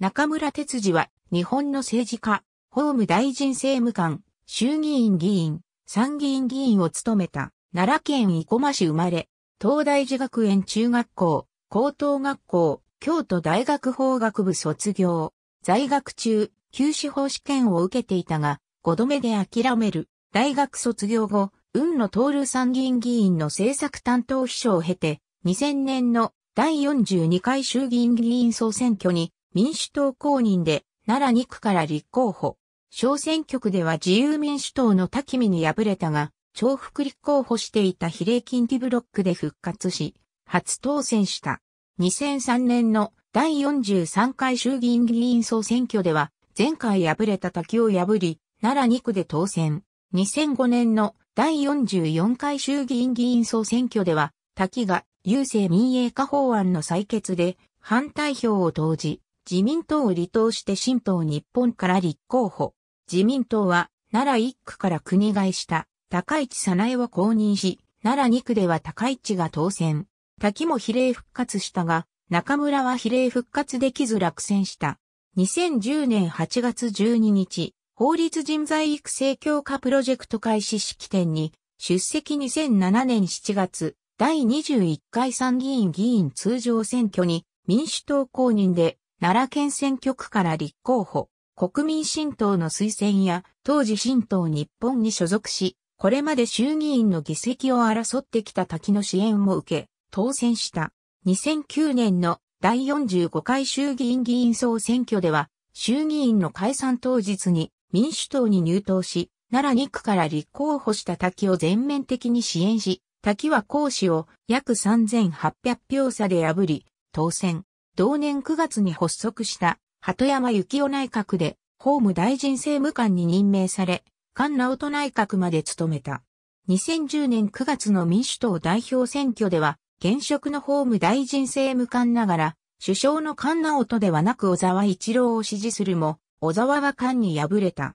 中村哲次は、日本の政治家、法務大臣政務官、衆議院議員、参議院議員を務めた、奈良県生駒市生まれ、東大寺学園中学校、高等学校、京都大学法学部卒業、在学中、休止法試験を受けていたが、5度目で諦める。大学卒業後、運野る参議院議員の政策担当秘書を経て、2000年の第42回衆議院議員総選挙に民主党公認で奈良2区から立候補。小選挙区では自由民主党の滝見に敗れたが、重複立候補していた比例金利ブロックで復活し、初当選した。2003年の第43回衆議院議員総選挙では、前回敗れた滝を破り、奈良2区で当選。2005年の第44回衆議院議員総選挙では、滝が郵政民営化法案の採決で反対票を投じ、自民党を離党して新党日本から立候補。自民党は、奈良1区から国外した高市早苗を公認し、奈良2区では高市が当選。滝も比例復活したが、中村は比例復活できず落選した。2010年8月12日、法律人材育成強化プロジェクト開始式典に、出席2007年7月、第21回参議院議員通常選挙に民主党公認で奈良県選挙区から立候補、国民新党の推薦や当時新党日本に所属し、これまで衆議院の議席を争ってきた滝の支援を受け、当選した。2009年の第45回衆議院議員総選挙では、衆議院の解散当日に民主党に入党し、奈良2区から立候補した滝を全面的に支援し、滝は講師を約3800票差で破り、当選。同年9月に発足した鳩山幸夫内閣で法務大臣政務官に任命され、菅直人内閣まで務めた。2010年9月の民主党代表選挙では、現職の法務大臣政務官ながら、首相の菅直人ではなく小沢一郎を支持するも、小沢は菅に敗れた。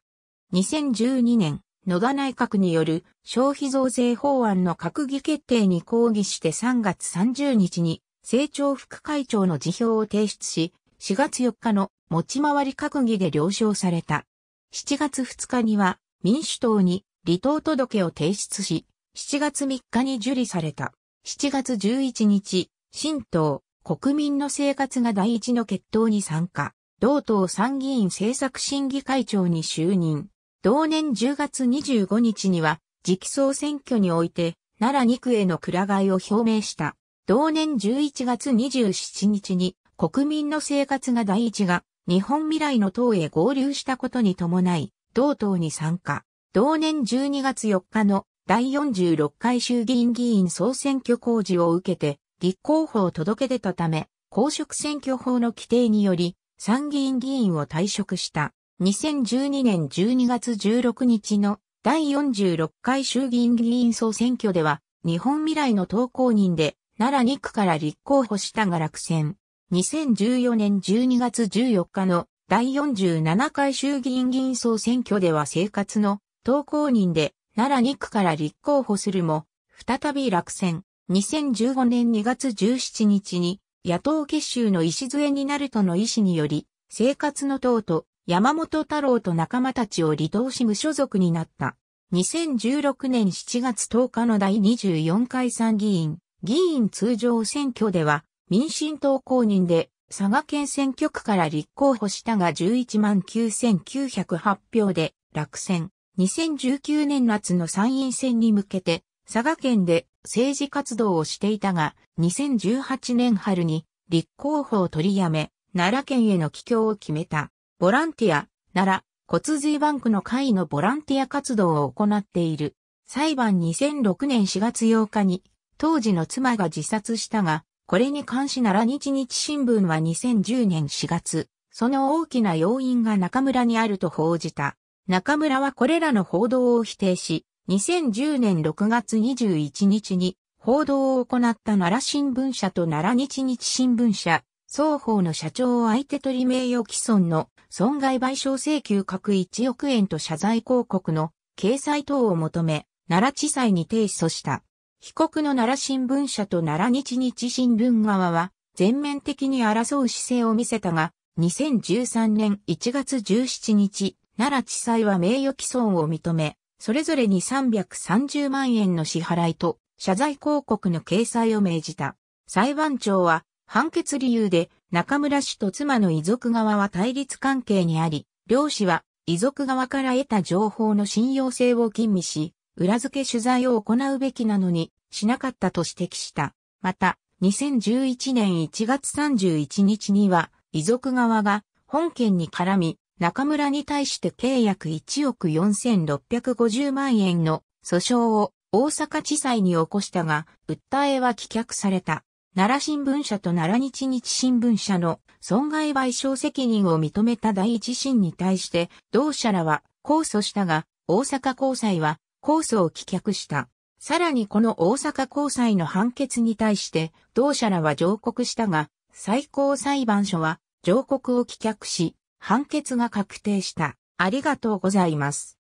2012年、野田内閣による消費増税法案の閣議決定に抗議して3月30日に政調副会長の辞表を提出し、4月4日の持ち回り閣議で了承された。7月2日には民主党に離党届を提出し、7月3日に受理された。7月11日、新党、国民の生活が第一の決闘に参加。同党参議院政策審議会長に就任。同年10月25日には、直期総選挙において、奈良2区へのくら替えを表明した。同年11月27日に国民の生活が第一が日本未来の党へ合流したことに伴い、同党に参加。同年12月4日の第46回衆議院議員総選挙公示を受けて、立候補を届け出たため、公職選挙法の規定により、参議院議員を退職した。2012年12月16日の第46回衆議院議員総選挙では、日本未来の党公認で奈良2区から立候補したが落選。2014年12月14日の第47回衆議院議員総選挙では生活の投稿人で奈良2区から立候補するも、再び落選。2015年2月17日に野党結集の礎になるとの意思により、生活の党と山本太郎と仲間たちを離党し無所属になった。2016年7月10日の第24回参議院議員通常選挙では民進党公認で佐賀県選挙区から立候補したが11万9908票で落選。2019年夏の参院選に向けて佐賀県で政治活動をしていたが2018年春に立候補を取りやめ奈良県への帰郷を決めた。ボランティア、奈良骨髄バンクの会のボランティア活動を行っている。裁判2006年4月8日に当時の妻が自殺したが、これに関しなら日日新聞は2010年4月、その大きな要因が中村にあると報じた。中村はこれらの報道を否定し、2010年6月21日に報道を行った奈良新聞社と奈良日日新聞社、双方の社長を相手取り名誉毀損の損害賠償請求各1億円と謝罪広告の掲載等を求め、奈良地裁に提訴した。被告の奈良新聞社と奈良日日新聞側は全面的に争う姿勢を見せたが、2013年1月17日、奈良地裁は名誉毀損を認め、それぞれに330万円の支払いと謝罪広告の掲載を命じた。裁判長は判決理由で中村氏と妻の遺族側は対立関係にあり、両氏は遺族側から得た情報の信用性を吟味し、裏付け取材を行うべきなのにしなかったと指摘した。また、2011年1月31日には、遺族側が本件に絡み、中村に対して契約1億4650万円の訴訟を大阪地裁に起こしたが、訴えは棄却された。奈良新聞社と奈良日日新聞社の損害賠償責任を認めた第一審に対して、同社らは控訴したが、大阪高裁は控訴を棄却した。さらにこの大阪高裁の判決に対して同社らは上告したが、最高裁判所は上告を棄却し、判決が確定した。ありがとうございます。